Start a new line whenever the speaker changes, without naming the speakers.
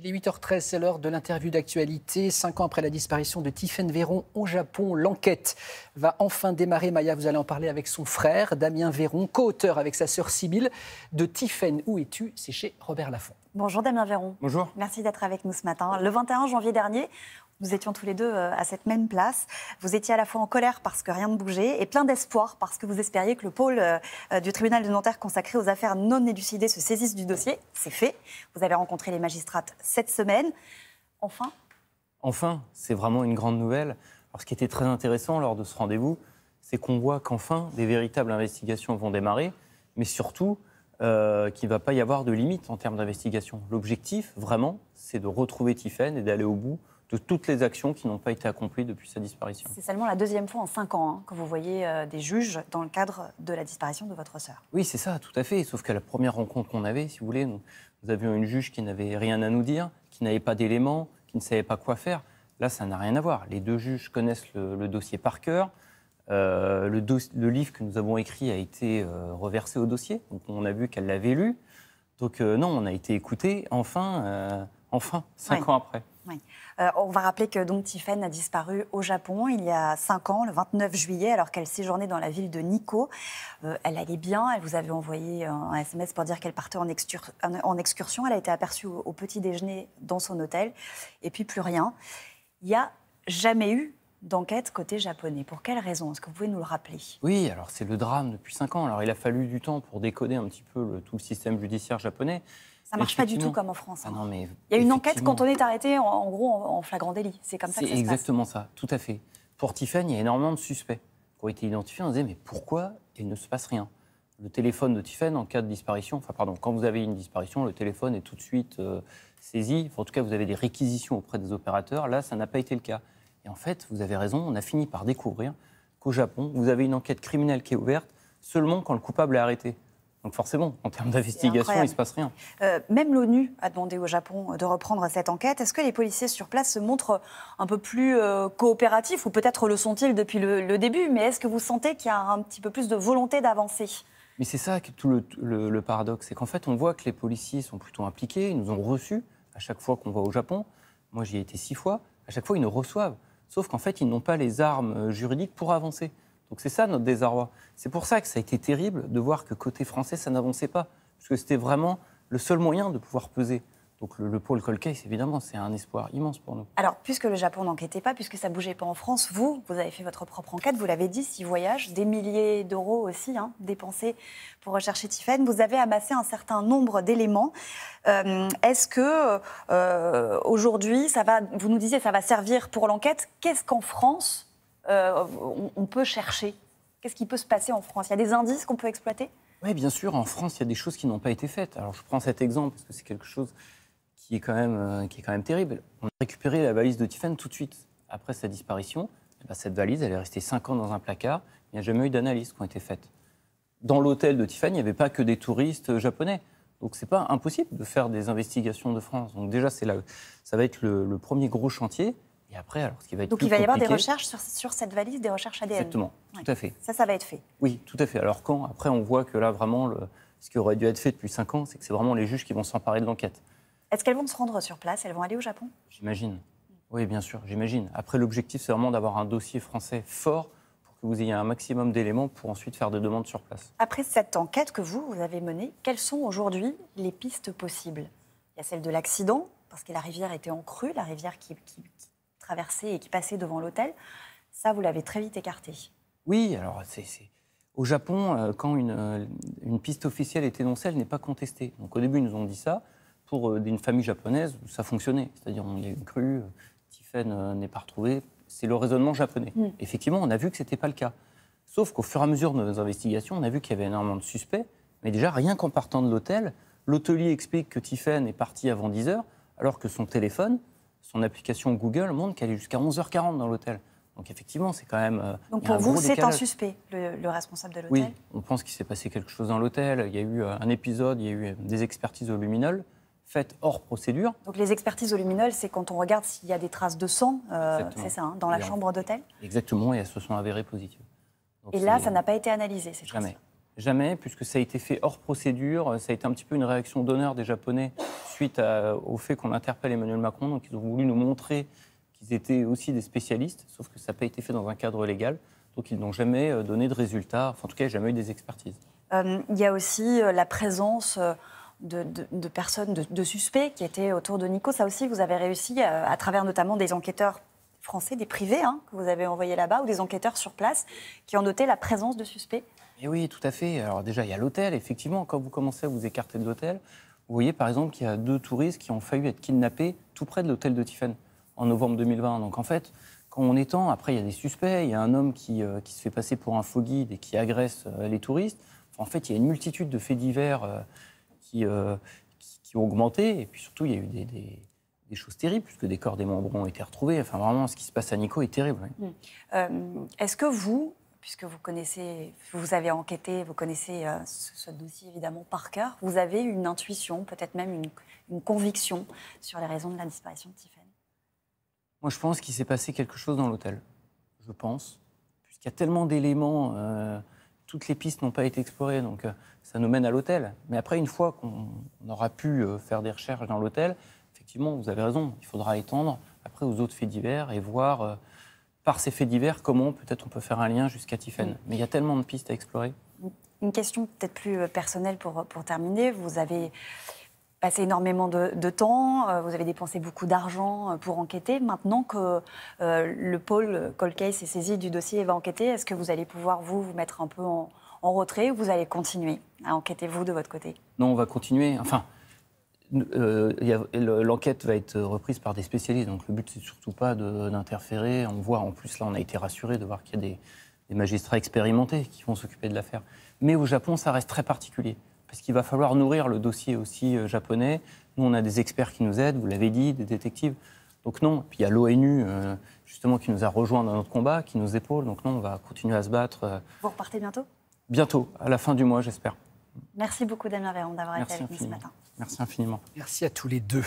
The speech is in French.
Il est 8h13, c'est l'heure de l'interview d'actualité. Cinq ans après la disparition de Tiffen Véron au Japon, l'enquête va enfin démarrer. Maya, vous allez en parler avec son frère, Damien Véron, co-auteur avec sa sœur Sibylle de Tiffen, où es-tu C'est chez Robert Laffont. Bonjour Damien Véron.
Bonjour. Merci d'être avec nous ce matin. Le 21 janvier dernier, nous étions tous les deux euh, à cette même place. Vous étiez à la fois en colère parce que rien ne bougeait et plein d'espoir parce que vous espériez que le pôle euh, euh, du tribunal de Nanterre consacré aux affaires non élucidées se saisisse du dossier. C'est fait. Vous avez rencontré les magistrates cette semaine. Enfin
Enfin, c'est vraiment une grande nouvelle. Alors, ce qui était très intéressant lors de ce rendez-vous, c'est qu'on voit qu'enfin, des véritables investigations vont démarrer, mais surtout, euh, qu'il ne va pas y avoir de limite en termes d'investigation. L'objectif, vraiment, c'est de retrouver Tiffen et d'aller au bout de toutes les actions qui n'ont pas été accomplies depuis sa disparition. C'est
seulement la deuxième fois en cinq ans hein, que vous voyez euh, des juges dans le cadre de la disparition de votre sœur.
Oui, c'est ça, tout à fait. Sauf qu'à la première rencontre qu'on avait, si vous voulez, nous, avions une juge qui n'avait rien à nous dire, qui n'avait pas d'éléments, qui ne savait pas quoi faire. Là, ça n'a rien à voir. Les deux juges connaissent le, le dossier par cœur. Euh, le, le, livre que nous avons écrit a été euh, reversé au dossier. on a vu qu'elle l'avait lu. Donc euh, non, on a été écouté. Enfin, enfin, cinq ans après.
on va rappeler que donc Tiffen a disparu au Japon il y a cinq ans, le 29 juillet, alors qu'elle séjournait dans la ville de Nikko. elle allait bien. Elle vous avait envoyé un SMS pour dire qu'elle partait en, en, excursion. Elle a été aperçue au, petit déjeuner dans son hôtel. Et puis plus rien. Il n'y a jamais eu d'enquête côté japonais. Pour quelles raisons Est-ce que vous pouvez nous le rappeler
Oui, alors c'est le drame depuis 5 ans. Alors il a fallu du temps pour décoder un petit peu le, tout le système judiciaire japonais. Ça marche pas du tout comme en France. Ah hein. mais
il y a une enquête quand on est arrêté, en, gros, en, flagrant délit. C'est comme ça que ça exactement
se passe. ça, tout à fait. Pour Tiffany, il y a énormément de suspects qui ont été identifiés. On se disait, mais pourquoi il ne se passe rien Le téléphone de Tiffen, en cas de disparition, enfin pardon, quand vous avez une disparition, le téléphone est tout de suite euh, saisi. en tout cas, vous avez des réquisitions auprès des opérateurs. Là, ça n'a pas été le cas. Et en fait, vous avez raison, on a fini par découvrir qu'au Japon, vous avez une enquête criminelle qui est ouverte seulement quand le coupable est arrêté. Donc forcément, en termes d'investigation, il ne se passe rien.
Euh, même l'ONU a demandé au Japon de reprendre cette enquête. Est-ce que les policiers sur place se montrent un peu plus euh, coopératifs ou peut-être le sont-ils depuis le, début Mais est-ce que vous sentez qu'il y a un petit peu plus de volonté d'avancer
Mais c'est ça qui tout le, le paradoxe, c'est qu'en fait on voit que les policiers sont plutôt impliqués, ils nous ont reçus à chaque fois qu'on va au Japon. Moi j'y ai été six fois, à chaque fois ils nous reçoivent. Sauf qu'en fait, ils n'ont pas les armes euh, juridiques pour avancer. Donc c'est ça notre désarroi. C'est pour ça que ça a été terrible de voir que côté français, ça n'avançait pas, parce que c'était vraiment le seul moyen de pouvoir peser. Donc le, pôle évidemment, c'est un espoir immense pour nous.
Alors, puisque le Japon n'enquêtait pas, puisque ça bougeait pas en France, vous, vous avez fait votre propre enquête, vous l'avez dit, six voyages, des milliers d'euros aussi hein, dépensés pour rechercher Tiffen, vous avez amassé un certain nombre d'éléments. Euh, est-ce que euh, aujourd'hui, ça va, vous nous disiez, ça va servir pour l'enquête Qu'est-ce qu'en France euh, on, on peut chercher Qu'est-ce qui peut se passer en France Il y a des indices qu'on peut exploiter
oui, bien sûr, en France, il y a des choses qui n'ont pas été faites. Alors, je prends cet exemple parce que c'est quelque chose qui est quand même, euh, qui est quand même terrible. On a récupéré la valise de Tiffany tout de suite après sa disparition. Eh ben, cette valise, elle est restée 5 ans dans un placard. Il n'y a jamais eu d'analyse qui ont été faites. Dans l'hôtel de Tiffany, il n'y avait pas que des touristes japonais. Donc ce n'est pas impossible de faire des investigations de France. Donc déjà, c'est là, ça va être le, premier gros chantier. Et après, alors ce qui va être Donc il va y avoir des recherches
sur, cette valise, des recherches ADN. Exactement, tout à fait. Ça, ça va être fait.
Oui, tout à fait. Alors quand Après, on voit que là, vraiment, ce qui aurait dû être fait depuis 5 ans, c'est que c'est vraiment les juges qui vont s'emparer de l'enquête.
Est-ce qu'elles vont se rendre sur place Elles vont aller au Japon
J'imagine. Oui, bien sûr, j'imagine. Après, l'objectif, c'est vraiment d'avoir un dossier français fort pour que vous ayez un maximum d'éléments pour ensuite faire des demandes sur place.
Après cette enquête que vous, avez menée, quelles sont aujourd'hui les pistes possibles Il y a celle de l'accident, parce que la rivière était en crue, la rivière qui, traversait et qui passait devant l'hôtel. Ça, vous l'avez très vite écarté.
Oui, alors c'est... Au Japon, euh, quand une, euh, une, piste officielle est énoncée, elle n'est pas contestée. Donc au début, ils nous ont dit ça pour euh, une famille japonaise, ça fonctionnait. C'est-à-dire, on y a eu une euh, Tiffen euh, n'est pas retrouvée. C'est le raisonnement japonais. Mm. Effectivement, on a vu que ce n'était pas le cas. Sauf qu'au fur et à mesure de nos investigations, on a vu qu'il y avait énormément de suspects. Mais déjà, rien qu'en partant de l'hôtel, l'hôtelier explique que Tiffen est partie avant 10 h alors que son téléphone, son application Google montre qu'elle est jusqu'à 11h40 dans l'hôtel. Donc effectivement, c'est quand même. Donc pour vous, c'est un
suspect, le, le responsable de l'hôtel Oui,
on pense qu'il s'est passé quelque chose dans l'hôtel. Il y a eu un épisode, il y a eu des expertises au luminol faites hors procédure.
Donc les expertises luminol, c'est quand on regarde s'il y a des traces de sang, euh, c'est ça, hein, dans la chambre d'hôtel
Exactement, et elles se sont avérées positives.
et là, ça n'a pas été analysé, ces Jamais.
Jamais, puisque ça a été fait hors procédure. Euh, ça a été un petit peu une réaction d'honneur des Japonais suite au fait qu'on interpelle Emmanuel Macron. Donc ils ont voulu nous montrer qu'ils étaient aussi des spécialistes, sauf que ça n'a pas été fait dans un cadre légal. Donc ils n'ont jamais euh, donné de résultats, enfin, en tout cas, jamais eu des expertises.
il y a aussi la présence de, personnes, de, suspects qui étaient autour de Nico. Ça aussi, vous avez réussi euh, à, travers notamment des enquêteurs français, des privés hein, que vous avez envoyés là-bas, ou des enquêteurs sur place qui ont noté la présence de suspects.
Et eh oui, tout à fait. Alors déjà, il y a l'hôtel, effectivement, quand vous commencez à vous écarter de l'hôtel, vous voyez par exemple qu'il y a deux touristes qui ont failli être kidnappés tout près de l'hôtel de Tiffen en novembre 2020. Donc en fait, quand on étend, après il y a des suspects, il y a un homme qui, euh, se fait passer pour un faux guide et qui agresse euh, les touristes. en fait, il y a une multitude de faits divers. Euh, qui, qui, ont augmenté. Et puis surtout, il y a eu des, choses terribles, puisque des corps des membres ont été retrouvés. Enfin, vraiment, ce qui se passe à Nico est terrible.
Hum. Euh, est-ce que vous, puisque vous connaissez, vous avez enquêté, vous connaissez euh, ce, dossier évidemment par cœur, vous avez une intuition, peut-être même une, une, conviction sur les raisons de la disparition de Tiffany
Moi, je pense qu'il s'est passé quelque chose dans l'hôtel. Je pense. Puisqu'il y a tellement d'éléments toutes les pistes n'ont pas été explorées, donc euh, ça nous mène à l'hôtel. Mais après, une fois qu'on aura pu euh, faire des recherches dans l'hôtel, effectivement, vous avez raison, il faudra étendre après aux autres faits divers et voir euh, par ces faits divers comment peut-être on peut faire un lien jusqu'à Tiffen. Mais il y a tellement de pistes à explorer.
Une question peut-être plus personnelle pour, pour terminer. Vous avez passé énormément de, temps, euh, vous avez dépensé beaucoup d'argent euh, pour enquêter. Maintenant que euh, le pôle Cold Case est saisi du dossier et va enquêter, est-ce que vous allez pouvoir, vous, vous mettre un peu en, retrait ou vous allez continuer à enquêter, vous, de votre côté
Non, on va continuer. Enfin, l'enquête va être reprise par des spécialistes, donc le but, c'est surtout pas d'interférer. On voit, en plus, là, on a été rassuré de voir qu'il y a des, des magistrats expérimentés qui vont s'occuper de l'affaire. Mais au Japon, ça reste très particulier parce qu'il va falloir nourrir le dossier aussi euh, japonais. Nous, on a des experts qui nous aident, vous l'avez dit, des détectives. Donc non, puis il y a l'ONU euh, justement qui nous a rejoints dans notre combat, qui nous épaule. Donc non, on va continuer à se battre. Euh,
vous repartez bientôt
Bientôt, à la fin du mois, j'espère.
Merci beaucoup Damien Véron d'avoir été avec nous ce matin.
Merci infiniment. Merci à tous les deux.